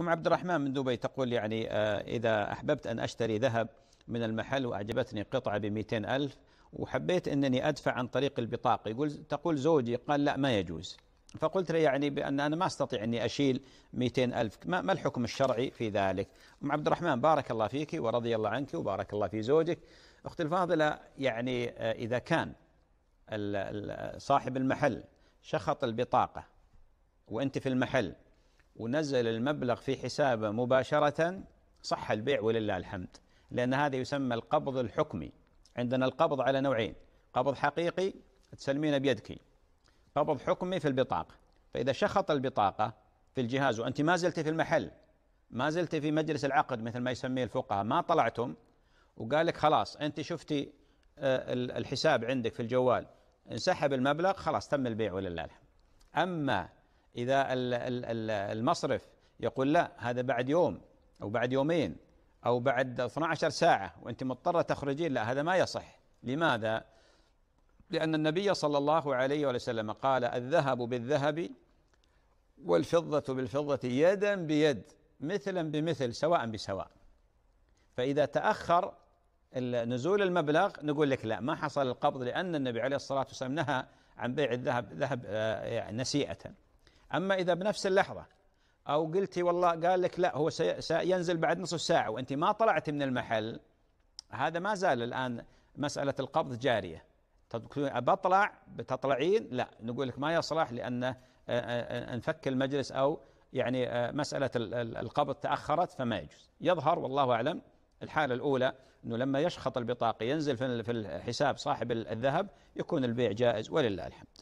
أم عبد الرحمن من دبي تقول يعني آه، إذا أحببت أن أشتري ذهب من المحل وأعجبتني قطعة ب ألف وحبيت أنني أدفع عن طريق البطاقة يقول تقول زوجي قال لا ما يجوز فقلت له يعني بأن أنا ما أستطيع أني أشيل 200 ألف ما, ما الحكم الشرعي في ذلك أم عبد الرحمن بارك الله فيك ورضي الله عنك وبارك الله في زوجك أختي الفاضلة يعني آه، إذا كان صاحب المحل شخط البطاقة وأنت في المحل ونزل المبلغ في حسابه مباشرة صح البيع ولله الحمد لأن هذا يسمى القبض الحكمي عندنا القبض على نوعين قبض حقيقي تسلمينه بيدك قبض حكمي في البطاقة فإذا شخط البطاقة في الجهاز وأنت ما زلت في المحل ما زلت في مجلس العقد مثل ما يسميه الفقهاء ما طلعتم وقال لك خلاص أنت شفتي آه، الحساب عندك في الجوال انسحب المبلغ خلاص تم البيع ولله الحمد أما إذا المصرف يقول لا هذا بعد يوم أو بعد يومين أو بعد 12 ساعة وأنت مضطرة تخرجين لا هذا ما يصح لماذا؟ لأن النبي صلى الله عليه وسلم قال الذهب بالذهب والفضة بالفضة يدا بيد مثلا بمثل سواء بسواء فإذا تأخر نزول المبلغ نقول لك لا ما حصل القبض لأن النبي عليه الصلاة والسلام نهى عن بيع الذهب ذهب آه، يعني نسيئة أما إذا بنفس اللحظة أو قلتي والله قال لك لا هو سينزل بعد نصف ساعة وأنت ما طلعت من المحل هذا ما زال الآن مسألة القبض جارية تقولين بطلع بتطلعين لا نقول لك ما يصلح لأن آه، آه، نفك المجلس أو يعني آه، مسألة القبض تأخرت فما يجوز يظهر والله أعلم الحالة الأولى أنه لما يشخط البطاقة ينزل في الحساب صاحب الذهب يكون البيع جائز ولله الحمد